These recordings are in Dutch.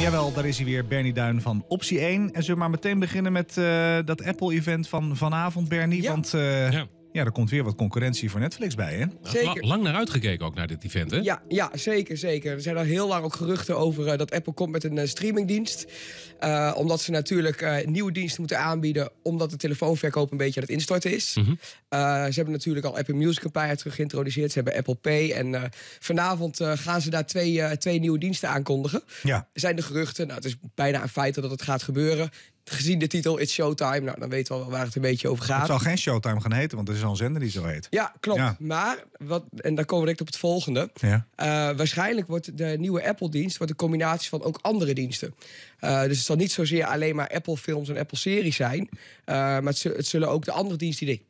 Jawel, daar is hij weer, Bernie Duin van Optie 1. En zullen we maar meteen beginnen met eh, dat Apple-event van vanavond, Bernie? Want eh, ja. Ja, er komt weer wat concurrentie voor Netflix bij, hè? Lang naar uitgekeken ook naar dit event, hè? Ja, ja zeker, zeker. Er zijn al heel lang ook geruchten over eh, dat Apple komt met een eh, streamingdienst. Eh, omdat ze natuurlijk nieuwe diensten moeten aanbieden... omdat de telefoonverkoop een beetje aan het instorten is. Mhm. ze hebben natuurlijk al Apple Music een paar jaar terug geïntroduceerd. Ze hebben Apple Pay. En vanavond gaan ze daar twee, twee nieuwe diensten aankondigen. Ja. Zijn de geruchten. Nou, het is bijna een feit dat het gaat gebeuren gezien de titel It's Showtime, nou, dan weten we al waar het een beetje over gaat. Het zal geen Showtime gaan heten, want er is al een zender die zo heet. Ja, klopt. Maar, wat, en dan komen we direct op het volgende. Ja. Eh, waarschijnlijk wordt de nieuwe Apple-dienst wordt een combinatie van ook andere diensten. Eh, dus het zal niet zozeer alleen maar Apple-films en Apple-series zijn. Eh, maar het, zullen ook de andere diensten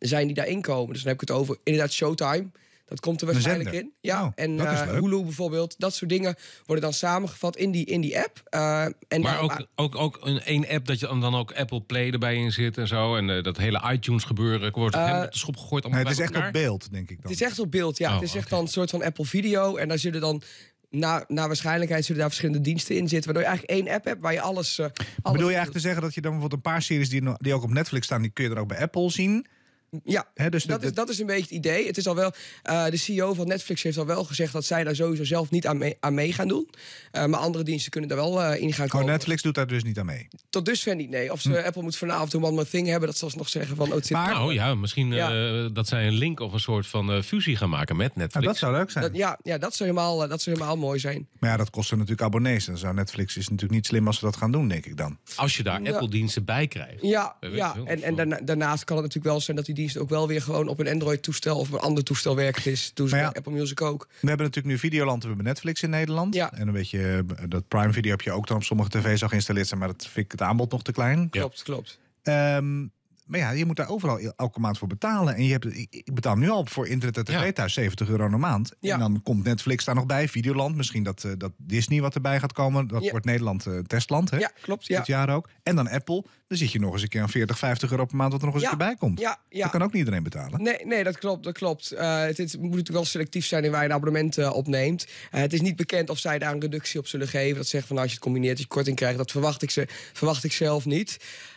zijn die daarin komen. Dus dan heb ik het over inderdaad Showtime... Dat komt er waarschijnlijk in. Ja. Oh, en uh, Hulu bijvoorbeeld. Dat soort dingen worden dan samengevat in die, in die app. Eh, en maar ook, ook, ook een één app dat je dan ook Apple Play erbij in zit en zo. En eh, dat hele iTunes gebeuren wordt uh, de schop gegooid. het is echt op beeld, denk ik dan. Het is echt op beeld, ja. Oh, het is echt dan een soort van Apple Video. En daar zullen dan na, na waarschijnlijkheid zullen daar verschillende diensten in zitten. Waardoor je eigenlijk één app hebt waar je alles. Uh, alles bedoel je eigenlijk te zeggen dat je dan bijvoorbeeld een paar series die, die ook op Netflix staan, die kun je dan ook bij Apple zien. Ja, dus dat, Is, dat is een beetje het idee. Het is al wel, eh, de CEO van Netflix heeft al wel gezegd dat zij daar sowieso zelf niet aan mee, aan mee gaan doen. Eh, maar andere diensten kunnen daar wel uh, in gaan oh, komen. Oh, Netflix doet daar dus niet aan mee? Tot dusver niet, nee. Of ze, hm. Apple moet vanavond een one thing hebben, dat ze nog zeggen van... Oh, nou ja, misschien dat zij een link of een soort van fusie gaan maken met Netflix. dat zou leuk zijn. Dat, ja, ja dat, zou helemaal, dat zou helemaal mooi zijn. Maar ja, dat kost natuurlijk abonnees. en Netflix is natuurlijk niet slim als ze dat gaan doen, denk ik dan. Als je daar Apple-diensten bij krijgt. Ja, ja. en, en daarna, daarnaast kan het natuurlijk wel zijn dat die dienst ook wel weer gewoon op een Android-toestel of een ander toestel werkt is. Toen ja, Apple Music ook. We hebben natuurlijk nu Videoland, we hebben Netflix in Nederland. Ja. En een beetje eh, dat Prime Video heb je ook dan op sommige tv's al geïnstalleerd zijn, maar dat vind ik het aanbod nog te klein. Klopt, klopt. Um, maar ja, je moet daar overal e-, elke maand voor betalen. En je hebt, ik betaal nu al voor internet en tv ja. thuis 70 euro per maand. En dan komt Netflix daar nog bij, Videoland. Misschien dat, eh, dat Disney wat erbij gaat komen. Dat wordt Nederland eh, testland, hè? Ja, klopt. Ja. Dit jaar ook. En dan Apple. Dan zit je nog eens een keer aan 40, 50 euro per maand wat er nog eens erbij komt. Ja, Dat kan ook niet iedereen betalen. Nee, nee dat klopt. Dat klopt. Eh, het, het, moet natuurlijk wel selectief zijn in waar je een abonnement opneemt. het is niet bekend of zij daar een reductie op zullen geven. Dat zeggen van nou, als je het combineert, dat je korting krijgt. Dat verwacht ik, ze, verwacht ik zelf niet.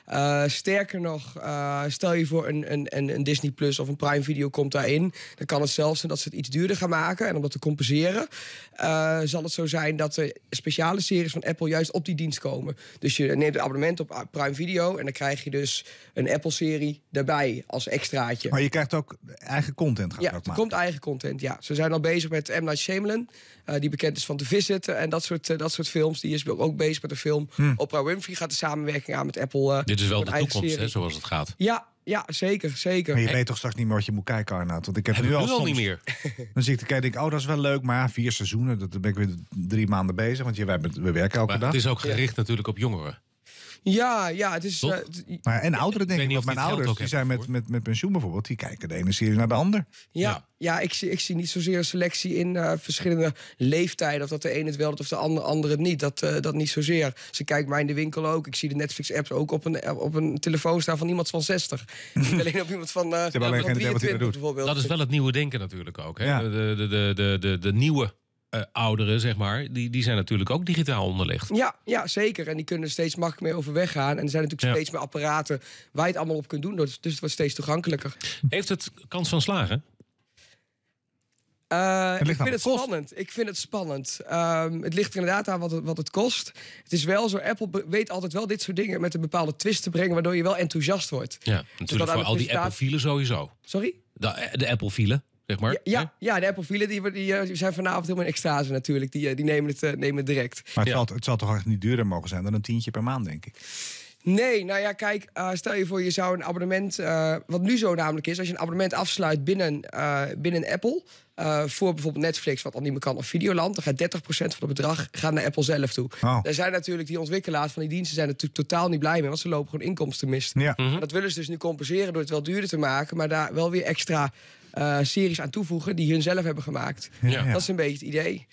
Eh, sterker nog, eh, stel je voor een, een, een Disney Plus of een Prime Video komt daarin. Dan kan het zelfs zijn dat ze het iets duurder gaan maken. En om dat te compenseren, eh, zal het zo zijn dat de speciale series van Apple juist op die dienst komen. Dus je neemt een abonnement op Prime Video en dan krijg je dus een Apple-serie daarbij als extraatje. Maar je krijgt ook eigen content. Gaat ja, er komt eigen content, ja. Ze zijn al bezig met M. Night Shyamalan, die bekend is van The Visit en dat soort, dat soort films. Die is ook bezig met een film. Hmm. Oprah Winfrey gaat de samenwerking aan met Apple is wel de toekomst, hè, zoals het gaat. Ja, ja, zeker, zeker. Maar je weet toch straks niet meer wat je moet kijken, Arnaud? Want ik heb, nu al, soms, niet meer. Dan zie ik te kijken, denk, oh, dat is wel leuk. Maar vier seizoenen, dat ben ik weer drie maanden bezig. Want je, wij, we werken elke maar dag. Het is ook gericht natuurlijk op jongeren. Ja, ja, het is. Eh, maar, en ouderen denk ik, mijn ouders die zijn met, met, met pensioen bijvoorbeeld, die kijken de ene serie naar de ander. Ja, ja. ik, zie, ik zie niet zozeer een selectie in eh, verschillende leeftijden. Of dat de een het wel doet of de ander, andere het niet. Dat, eh, dat niet zozeer. Ze kijken mij in de winkel ook. Ik zie de Netflix-apps ook op een, op een telefoon staan van iemand van 60. niet alleen op iemand van. Uh, Dat is wel het nieuwe denken natuurlijk ook. Hè? De, de, de, de, de, de nieuwe uh, ouderen, zeg maar, die, die zijn natuurlijk ook digitaal onderlegd. Ja, ja, zeker. En die kunnen steeds makkelijker over overweg gaan. En er zijn natuurlijk steeds meer apparaten waar je het allemaal op kunt doen. Dus, dus het wordt steeds toegankelijker. Heeft het kans van slagen? Eh, ik vind het spannend. Ik vind het spannend. Ehm, het ligt inderdaad aan wat het, wat het kost. Het is wel zo, Apple weet altijd wel dit soort dingen met een bepaalde twist te brengen, waardoor je wel enthousiast wordt. Ja, dus natuurlijk voor al die Apple-fielen sowieso. Sorry? De, eh, de Apple-fielen. Ja, ja, de Apple vielen die, eh, die, zijn vanavond helemaal in extase natuurlijk. Die, eh, die nemen, het, eh, nemen het direct. Maar het, zal, het zal toch echt niet duurder mogen zijn dan een tientje per maand, denk ik. Nee, nou ja, kijk, stel je voor, je zou een abonnement. wat nu zo namelijk is, als je een abonnement afsluit binnen, binnen Apple. voor bijvoorbeeld Netflix, wat al niet meer kan, of Videoland. Dan gaat 30% van het bedrag naar Apple zelf toe. Daar oh. zijn natuurlijk die ontwikkelaars van die diensten zijn natuurlijk totaal niet blij mee. Want ze lopen gewoon inkomsten mis. Mhm. Dat willen ze dus nu compenseren door het wel duurder te maken. Maar daar wel weer extra eh, series aan toevoegen die hun zelf hebben gemaakt. Dat is een beetje het idee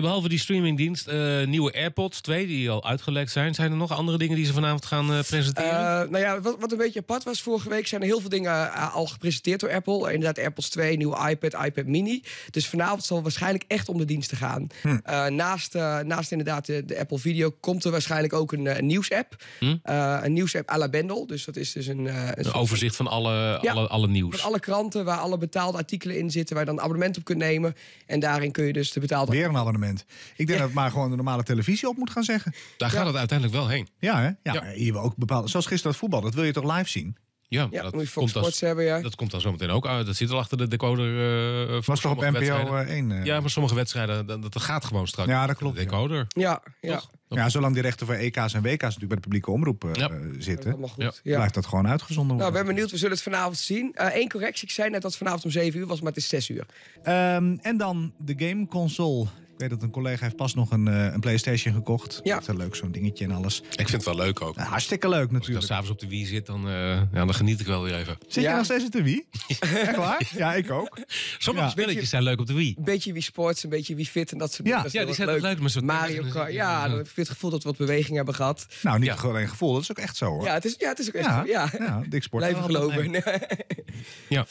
behalve die streamingdienst, eh, nieuwe AirPods 2 die al uitgelekt zijn. Zijn er nog andere dingen die ze vanavond gaan eh, presenteren? Uh, nou ja, wat, wat, een beetje apart was, vorige week zijn er heel veel dingen al gepresenteerd door Apple. Inderdaad, AirPods 2, nieuwe iPad, iPad Mini. Dus vanavond zal waarschijnlijk echt om de diensten gaan. Hm. naast, naast inderdaad de, Apple Video komt er waarschijnlijk ook een, een nieuwsapp. Hm? een nieuwsapp à la Bendel. Dus dat is dus een... een overzicht van alle, alle, alle nieuws. Van alle kranten waar alle betaalde artikelen in zitten, waar je dan abonnement op kunt nemen. En daarin kun je dus de betaalde... een abonnement. Ik denk dat het maar gewoon de normale televisie op moet gaan zeggen. Daar gaat het uiteindelijk wel heen. Ja, hè? ja, hier ook bepaalde. Zoals gisteren dat voetbal, dat wil je toch live zien? Ja, dat, moet komt als, hebben, dat komt dan zometeen ook uit. Dat zit al achter de decoder. Uh, was toch op NPO 1? Eh, eh? ja, maar sommige wedstrijden, dat, dat, gaat gewoon straks. Ja, dat klopt. De decoder. Ja, ja. Ja, zolang die rechten voor EK's en WK's natuurlijk bij de publieke omroep ja. zitten, goed. Ja. blijft dat gewoon uitgezonden nou, worden. Nou, ben benieuwd. We zullen het vanavond zien. Eén correctie. Ik zei net dat het vanavond om 7 uur was, maar het is 6 uur. Ehm, en dan de gameconsole weet dat een collega heeft pas nog een, eh, een Playstation gekocht. Ja. Dat is leuk, zo'n dingetje en alles. Ik vind het wel leuk ook. hartstikke leuk natuurlijk. Als ik s'avonds op de Wii zit, dan, eh, ja, dan geniet ik wel weer even. Zit je nog steeds op de Wii? Echt Ja, ik ook. Sommige spelletjes zijn leuk op de Wii. Een beetje Wii Sports, een beetje Wii Fit en dat soort dingen. Ja, die zijn leuk. leuk met zo'n Mario Kart. Ja, dan heb het gevoel dat we wat beweging hebben gehad. Nou, niet gewoon een gevoel, dat is ook echt zo hoor. Ja, het is, ja, het is ook echt Ja, ja dik sport. Blijven geloven. ja.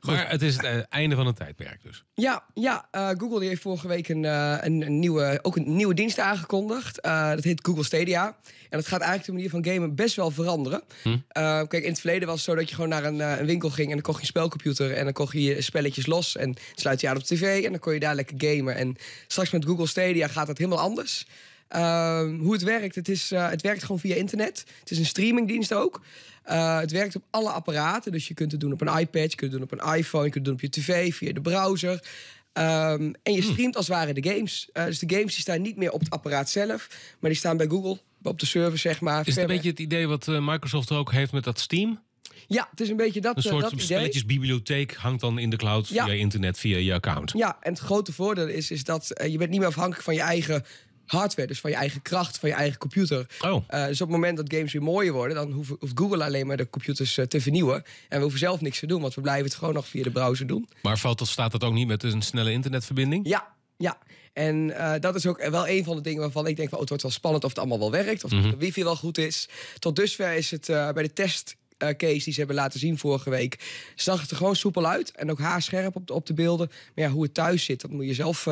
Maar het is het eh, einde van het tijdperk dus. Ja, ja Google die heeft vorige week een eh, een, een, nieuwe, ook een nieuwe dienst aangekondigd. Eh, dat heet Google Stadia. En dat gaat eigenlijk de manier van gamen best wel veranderen. Hm. Eh, kijk, in het verleden was het zo dat je gewoon naar een, een, winkel ging... en dan kocht je een spelcomputer en dan kocht je je spelletjes los... en sluit je aan op tv en dan kon je daar lekker gamen. En straks met Google Stadia gaat dat helemaal anders... Ehm, hoe het werkt, het, is, het werkt gewoon via internet. Het is een streamingdienst ook. het werkt op alle apparaten. Dus je kunt het doen op een iPad, je kunt het doen op een iPhone, je kunt het doen op je tv, via de browser. Ehm, en je hmm. streamt als het ware de games. Eh, dus de games die staan niet meer op het apparaat zelf, maar die staan bij Google, op de server, zeg maar. Is het een beetje het idee wat eh, Microsoft ook heeft met dat Steam? Ja, het is een beetje dat Een eh, soort dat spelletjesbibliotheek hangt dan in de cloud via internet, via je account. Ja, en het grote voordeel is, is dat je bent niet meer afhankelijk van je eigen hardware, dus van je eigen kracht, van je eigen computer. Oh. Eh, dus op het moment dat games weer mooier worden, dan hoeft, hoeft Google alleen maar de computers eh, te vernieuwen. En we hoeven zelf niks te doen, want we blijven het gewoon nog via de browser doen. Maar valt dat, staat dat ook niet met een snelle internetverbinding? Ja, ja. En eh, dat is ook wel een van de dingen waarvan ik denk: oh, het wordt wel spannend of het allemaal wel werkt. Of mm de wifi wel goed is. Tot dusver is het bij de test case die ze hebben laten zien vorige week, zag het er gewoon soepel uit. En ook haarscherp op de, op de beelden. Maar ja, hoe het thuis zit, dat moet je zelf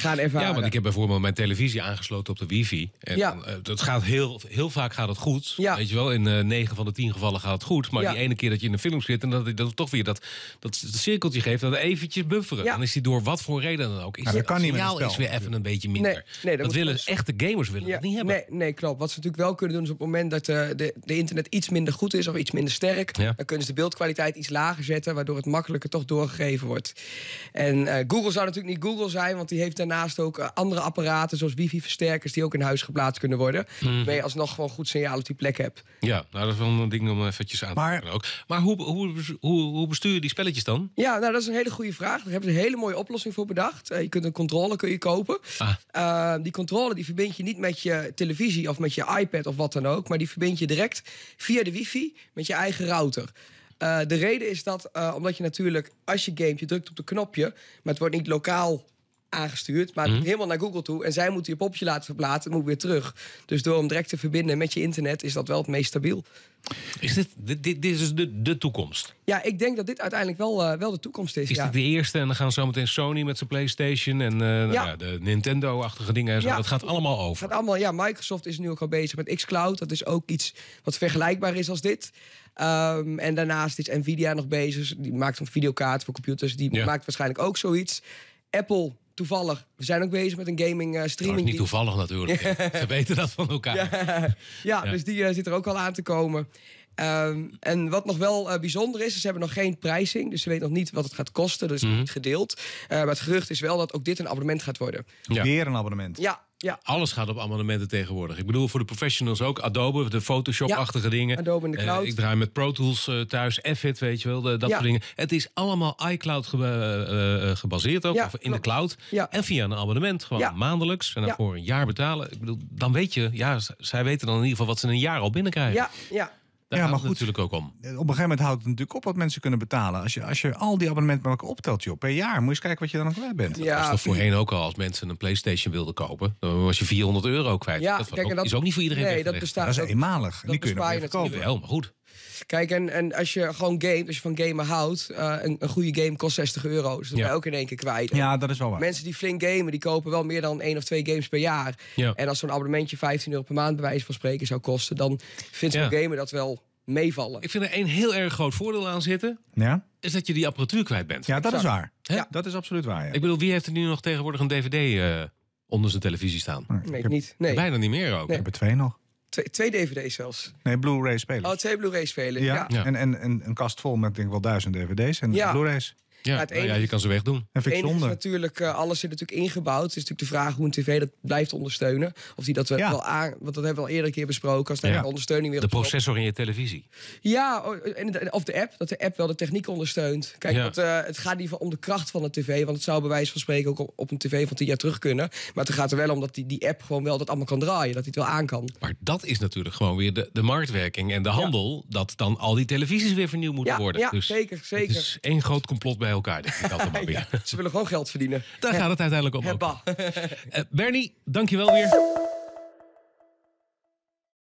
gaan ervaren. Ja, want ik heb bijvoorbeeld mijn televisie aangesloten op de wifi. En ja. Eh, dat gaat heel, heel vaak gaat het goed. Ja. Weet je wel, in eh, negen 9 van de 10 gevallen gaat het goed. Maar die ene keer dat je in een film zit en dat dat toch weer dat, dat cirkeltje geeft, dat eventjes bufferen. Dan is die door wat voor reden dan ook. Is nou, kan niet met spel. is weer even een beetje minder. Nee, dat willen echte gamers willen dat niet hebben. Nee, nee, klopt. Wat ze natuurlijk wel kunnen doen is op het moment dat eh, de, internet iets minder goed is of iets minder sterk, dan kunnen ze de beeldkwaliteit iets lager zetten, waardoor het makkelijker toch doorgegeven wordt. En Google zou natuurlijk niet Google zijn, want die heeft daarnaast ook eh, andere apparaten, zoals wifi-versterkers, die ook in huis geplaatst kunnen worden. Mm. Waarmee je alsnog gewoon goed signaal op die plek hebt. Ja, nou, dat is wel een ding om eh, eventjes aan te pakken. Maar hoe, hoe, hoe, hoe, bestuur je die spelletjes dan? Ja, nou, dat is een hele goede vraag. Daar hebben we een hele mooie oplossing voor bedacht. Eh, je kunt een controller kun je kopen. Ah. die controle die verbind je niet met je televisie of met je iPad of wat dan ook, maar die verbind je direct via de wifi met je eigen router. de reden is dat, omdat je natuurlijk als je game, je drukt op de knopje, maar het wordt niet lokaal aangestuurd, maar mhm. helemaal naar Google toe. En zij moeten je popje laten verplaatsen moet weer terug. Dus door hem direct te verbinden met je internet is dat wel het meest stabiel. Is dit, dit, dit is dus de, de toekomst? Ja, ik denk dat dit uiteindelijk wel, eh, wel de toekomst is. Is dit de eerste en dan gaan zometeen Sony met zijn PlayStation en eh, nou ja. de Nintendo-achtige dingen. En zo. dat gaat allemaal over. Gaat allemaal, ja, Microsoft is nu ook al bezig met xCloud. Dat is ook iets wat vergelijkbaar is als dit. Ehm, en daarnaast is Nvidia nog bezig. Die maakt een videokaart voor computers. Die maakt waarschijnlijk ook zoiets. Apple toevallig, we zijn ook bezig met een gaming uh, streaming. niet toevallig natuurlijk. Ze weten dat van elkaar. Ja, dus die eh, zit er ook al aan te komen. Ehm, en wat nog wel eh, bijzonder is, ze hebben nog geen pricing. Dus ze weten nog niet wat het gaat kosten. Dat is mhm. niet gedeeld. maar het gerucht is wel dat ook dit een abonnement gaat worden. Weer een abonnement? Ja, ja. Alles gaat op abonnementen tegenwoordig. Ik bedoel, voor de professionals ook. Adobe, de Photoshop-achtige ja, dingen. Adobe in de eh, cloud. ik draai met Pro Tools eh, thuis, Effit, weet je wel, dat soort dingen. Het is allemaal iCloud eh, gebaseerd ook, of in de cloud. En via een abonnement, gewoon maandelijks. En dan voor een jaar betalen. Ik bedoel, dan weet je, ja, zij weten dan in ieder geval wat ze in een jaar al binnenkrijgen. Ja, ja ja, maar goed, natuurlijk ook om. Op een gegeven moment houdt het natuurlijk op wat mensen kunnen betalen. Als je, als je al die abonnementen elkaar optelt, joh, per jaar, moet je eens kijken wat je dan nog kwijt bent. Ja, dat was toch voorheen ook al, als mensen een PlayStation wilden kopen, dan was je 400 euro kwijt. Ja, dat, kijk, dat is ook niet voor iedereen. Nee, dat bestaat. Dat is eenmalig. Dat die kunnen je kopen. Wel, maar goed. Kijk, en, en als je gewoon game, als je van gamen houdt, uh, een, een, goede game kost 60 euro. Dus dat ben je ook in één keer kwijt. ja, dat is wel waar. Mensen die flink gamen, die kopen wel meer dan één of twee games per jaar. En als zo'n abonnementje 15 euro per maand bij wijze van spreken zou kosten, dan vindt zo'n gamer dat wel meevallen. Ik vind er één heel erg groot voordeel aan zitten. Ja? Is dat je die apparatuur kwijt bent. Ja, dat is waar. Ja. Dat is absoluut waar. Ik bedoel, wie heeft er nu nog tegenwoordig een DVD eh, onder zijn televisie staan? Nee, ik, heb, niet. Nee. Bijna niet meer ook. Ik heb er twee nog. Twee, DVD's zelfs. Nee, Blu-ray spelen. Oh, twee Blu-ray spelen. Ja. En, en, en een kast vol met denk ik wel duizend DVD's en ja. Blu-rays. Ja, nou ja, je kan ze wegdoen. En vind ik natuurlijk, eh, alles zit natuurlijk ingebouwd. Het is natuurlijk de vraag hoe een tv dat blijft ondersteunen. Of die dat we wel aan, want dat hebben we al eerder een keer besproken. Als de ondersteuning weer. De processor in je televisie. Ja, of de app, dat de app wel de techniek ondersteunt. Kijk, het uh, het gaat niet om de kracht van de tv, want het zou bij wijze van spreken ook op, een tv van tien jaar terug kunnen. Maar het gaat er wel om dat die, die app gewoon wel dat allemaal kan draaien, dat hij het wel aan kan. Maar dat is natuurlijk gewoon weer de, de marktwerking en de handel, dat dan al die televisies weer vernieuwd moeten worden. Ja, zeker, dus zeker. Het is één groot complot bij bij elkaar. Denk ik ze willen gewoon geld verdienen. Daar gaat het uiteindelijk om. Bernie, Uh, Bernie, dankjewel weer.